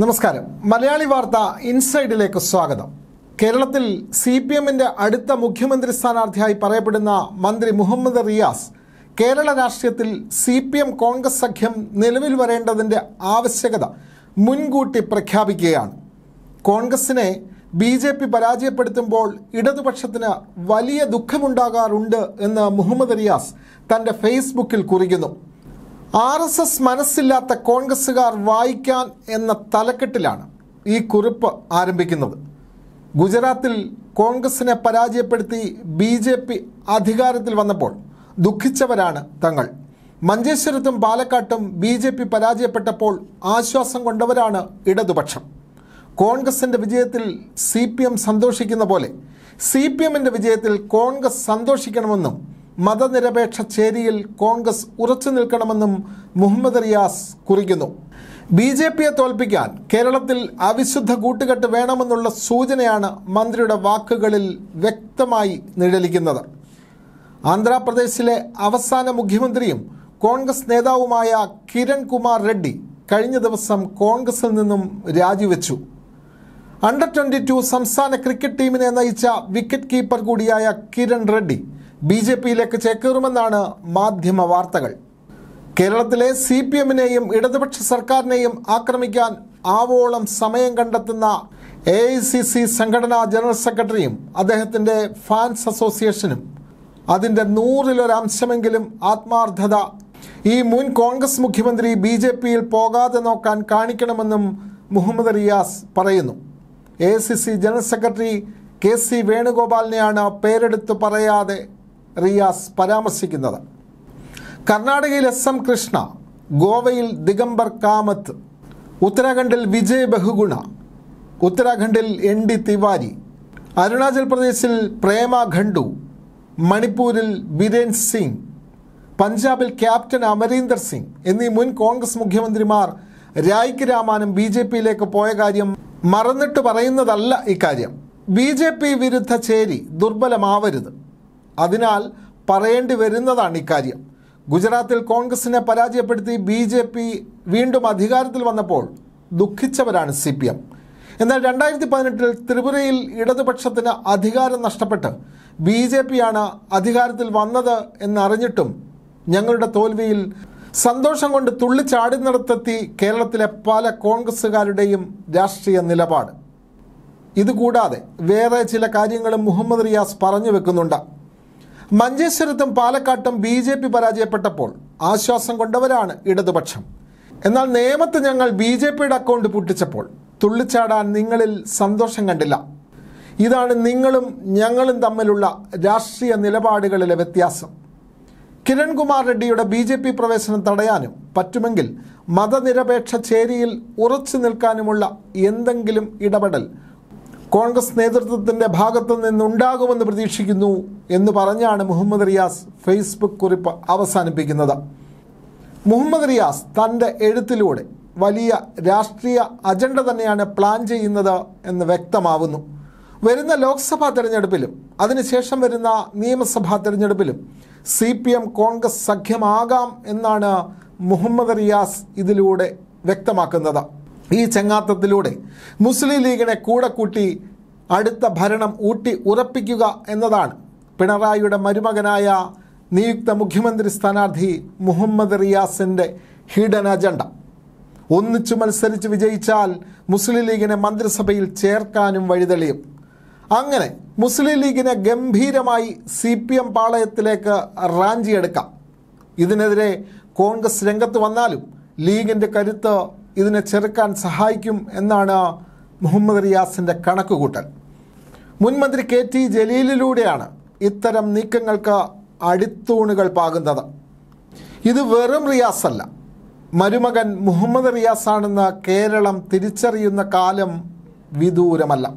നമസ്കാരം മലയാളി വാർത്ത ഇൻസൈഡിലേക്ക് സ്വാഗതം കേരളത്തിൽ സി പി എമ്മിൻ്റെ അടുത്ത മുഖ്യമന്ത്രി സ്ഥാനാർത്ഥിയായി പറയപ്പെടുന്ന മന്ത്രി മുഹമ്മദ് റിയാസ് കേരള രാഷ്ട്രീയത്തിൽ സി പി എം കോൺഗ്രസ് സഖ്യം നിലവിൽ വരേണ്ടതിൻ്റെ ആവശ്യകത മുൻകൂട്ടി പ്രഖ്യാപിക്കുകയാണ് കോൺഗ്രസിനെ ബി ജെ പി പരാജയപ്പെടുത്തുമ്പോൾ ഇടതുപക്ഷത്തിന് വലിയ ദുഃഖമുണ്ടാകാറുണ്ട് എന്ന് മുഹമ്മദ് റിയാസ് തൻ്റെ ഫേസ്ബുക്കിൽ കുറിക്കുന്നു ആർ എസ് എസ് മനസ്സില്ലാത്ത കോൺഗ്രസ്സുകാർ വായിക്കാൻ എന്ന തലക്കെട്ടിലാണ് ഈ കുറിപ്പ് ആരംഭിക്കുന്നത് ഗുജറാത്തിൽ കോൺഗ്രസിനെ പരാജയപ്പെടുത്തി ബി ജെ പി അധികാരത്തിൽ വന്നപ്പോൾ ദുഃഖിച്ചവരാണ് തങ്ങൾ മഞ്ചേശ്വരത്തും പാലക്കാട്ടും ബി ജെ പി പരാജയപ്പെട്ടപ്പോൾ ആശ്വാസം കൊണ്ടവരാണ് ഇടതുപക്ഷം കോൺഗ്രസിൻ്റെ വിജയത്തിൽ സി പി എം സന്തോഷിക്കുന്ന പോലെ സി പി എമ്മിൻ്റെ വിജയത്തിൽ കോൺഗ്രസ് സന്തോഷിക്കണമെന്നും മതനിരപേക്ഷ ചേരിയിൽ കോൺഗ്രസ് ഉറച്ചു നിൽക്കണമെന്നും മുഹമ്മദ് റിയാസ് കുറിക്കുന്നു ബി ജെ പിയെ തോൽപ്പിക്കാൻ കേരളത്തിൽ അവിശുദ്ധ കൂട്ടുകെട്ട് വേണമെന്നുള്ള സൂചനയാണ് മന്ത്രിയുടെ വാക്കുകളിൽ വ്യക്തമായി നിഴലിക്കുന്നത് ആന്ധ്രാപ്രദേശിലെ അവസാന മുഖ്യമന്ത്രിയും കോൺഗ്രസ് നേതാവുമായ കിരൺ കുമാർ റെഡ്ഡി കഴിഞ്ഞ ദിവസം കോൺഗ്രസിൽ നിന്നും രാജിവെച്ചു അണ്ടർ ട്വന്റി ടു സംസ്ഥാന ക്രിക്കറ്റ് ടീമിനെ നയിച്ച വിക്കറ്റ് കീപ്പർ കൂടിയായ കിരൺ റെഡ്ഡി ബി ജെ പിയിലേക്ക് ചേക്കേറുമെന്നാണ് മാധ്യമ വാർത്തകൾ കേരളത്തിലെ സി പി എമ്മിനെയും ഇടതുപക്ഷ സർക്കാരിനെയും ആക്രമിക്കാൻ ആവോളം സമയം കണ്ടെത്തുന്ന എ ഐ സി സി സംഘടനാ ജനറൽ സെക്രട്ടറിയും അദ്ദേഹത്തിൻ്റെ ഫാൻസ് അസോസിയേഷനും അതിൻ്റെ നൂറിലൊരംശമെങ്കിലും ആത്മാർത്ഥത ഈ മുൻ കോൺഗ്രസ് മുഖ്യമന്ത്രി ബി ജെ പിയിൽ പോകാതെ നോക്കാൻ കാണിക്കണമെന്നും മുഹമ്മദ് റിയാസ് പറയുന്നു A C C general secretary K C വേണുഗോപാലിനെയാണ് പേരെടുത്തു പറയാതെ റിയാസ് പരാമർശിക്കുന്നത് കർണാടകയിൽ എസ് എം കൃഷ്ണ ഗോവയിൽ ദിഗംബർ കാമത്ത് ഉത്തരാഖണ്ഡിൽ വിജയ് ബഹുഗുണ ഉത്തരാഖണ്ഡിൽ എൻ ഡി തിവാരി അരുണാചൽ പ്രദേശിൽ പ്രേമ ഖണ്ഡു മണിപ്പൂരിൽ ബിരേൻ സിംഗ് പഞ്ചാബിൽ ക്യാപ്റ്റൻ അമരീന്ദർ സിംഗ് എന്നീ മുൻ കോൺഗ്രസ് മുഖ്യമന്ത്രിമാർ രായ്ക്ക് രാമാനും ബി ജെ പിയിലേക്ക് പോയ കാര്യം മറന്നിട്ട് പറയുന്നതല്ല ഇക്കാര്യം ബി ജെ പി വിരുദ്ധ ചേരി ദുർബലമാവരുത് അതിനാൽ പറയേണ്ടി വരുന്നതാണ് ഇക്കാര്യം ഗുജറാത്തിൽ കോൺഗ്രസിനെ പരാജയപ്പെടുത്തി ബി ജെ പി വീണ്ടും അധികാരത്തിൽ വന്നപ്പോൾ ദുഃഖിച്ചവരാണ് സി പി എം എന്നാൽ രണ്ടായിരത്തി പതിനെട്ടിൽ ത്രിപുരയിൽ ഇടതുപക്ഷത്തിന് അധികാരം നഷ്ടപ്പെട്ട് ബി ജെ പിയാണ് അധികാരത്തിൽ വന്നത് എന്നറിഞ്ഞിട്ടും ഞങ്ങളുടെ തോൽവിയിൽ സന്തോഷം കൊണ്ട് തുള്ളിച്ചാടി നടത്തെത്തി കേരളത്തിലെ പല കോൺഗ്രസ്സുകാരുടെയും രാഷ്ട്രീയ നിലപാട് ഇതുകൂടാതെ വേറെ ചില കാര്യങ്ങളും മുഹമ്മദ് റിയാസ് പറഞ്ഞു വെക്കുന്നുണ്ട് മഞ്ചേശ്വരത്തും പാലക്കാട്ടും ബി ജെ പി പരാജയപ്പെട്ടപ്പോൾ ആശ്വാസം കൊണ്ടവരാണ് ഇടതുപക്ഷം എന്നാൽ നേമത്ത് ഞങ്ങൾ ബി ജെ പിയുടെ അക്കൗണ്ട് പൂട്ടിച്ചപ്പോൾ തുള്ളിച്ചാടാൻ നിങ്ങളിൽ സന്തോഷം കണ്ടില്ല ഇതാണ് നിങ്ങളും ഞങ്ങളും തമ്മിലുള്ള രാഷ്ട്രീയ നിലപാടുകളിലെ വ്യത്യാസം കിരൺകുമാർ റെഡ്ഡിയുടെ ബി ജെ പി പ്രവേശനം തടയാനും പറ്റുമെങ്കിൽ മതനിരപേക്ഷ ചേരിയിൽ ഉറച്ചു നിൽക്കാനുമുള്ള എന്തെങ്കിലും ഇടപെടൽ കോൺഗ്രസ് നേതൃത്വത്തിൻ്റെ ഭാഗത്തു നിന്നുണ്ടാകുമെന്ന് പ്രതീക്ഷിക്കുന്നു എന്ന് പറഞ്ഞാണ് മുഹമ്മദ് റിയാസ് ഫേസ്ബുക്ക് കുറിപ്പ് അവസാനിപ്പിക്കുന്നത് മുഹമ്മദ് റിയാസ് തൻ്റെ എഴുത്തിലൂടെ വലിയ രാഷ്ട്രീയ അജണ്ട തന്നെയാണ് പ്ലാൻ ചെയ്യുന്നത് എന്ന് വ്യക്തമാവുന്നു വരുന്ന ലോക്സഭാ തെരഞ്ഞെടുപ്പിലും അതിനുശേഷം വരുന്ന നിയമസഭാ തെരഞ്ഞെടുപ്പിലും സി പി എം കോൺഗ്രസ് സഖ്യമാകാം എന്നാണ് മുഹമ്മദ് റിയാസ് ഇതിലൂടെ വ്യക്തമാക്കുന്നത് ഈ ചങ്ങാത്തത്തിലൂടെ മുസ്ലിം ലീഗിനെ കൂടെ കൂട്ടി അടുത്ത ഭരണം ഊട്ടി ഉറപ്പിക്കുക എന്നതാണ് പിണറായിയുടെ മരുമകനായ നിയുക്ത മുഖ്യമന്ത്രി സ്ഥാനാർത്ഥി മുഹമ്മദ് റിയാസിൻ്റെ ഹിഡൻ അജണ്ട ഒന്നിച്ചു മത്സരിച്ച് വിജയിച്ചാൽ മുസ്ലിം ലീഗിനെ മന്ത്രിസഭയിൽ ചേർക്കാനും വഴിതെളിയും അങ്ങനെ മുസ്ലിം ലീഗിനെ ഗംഭീരമായി സി പി എം പാളയത്തിലേക്ക് റാഞ്ചിയെടുക്കാം ഇതിനെതിരെ കോൺഗ്രസ് രംഗത്ത് വന്നാലും ലീഗിൻ്റെ കരുത്ത് ഇതിനെ ചെറുക്കാൻ സഹായിക്കും എന്നാണ് മുഹമ്മദ് റിയാസിൻ്റെ കണക്കുകൂട്ടൽ മുൻമന്ത്രി കെ ടി ജലീലിലൂടെയാണ് ഇത്തരം നീക്കങ്ങൾക്ക് അടിത്തൂണുകൾ പാകുന്നത് ഇത് വെറും റിയാസല്ല മരുമകൻ മുഹമ്മദ് റിയാസാണെന്ന് കേരളം തിരിച്ചറിയുന്ന കാലം വിദൂരമല്ല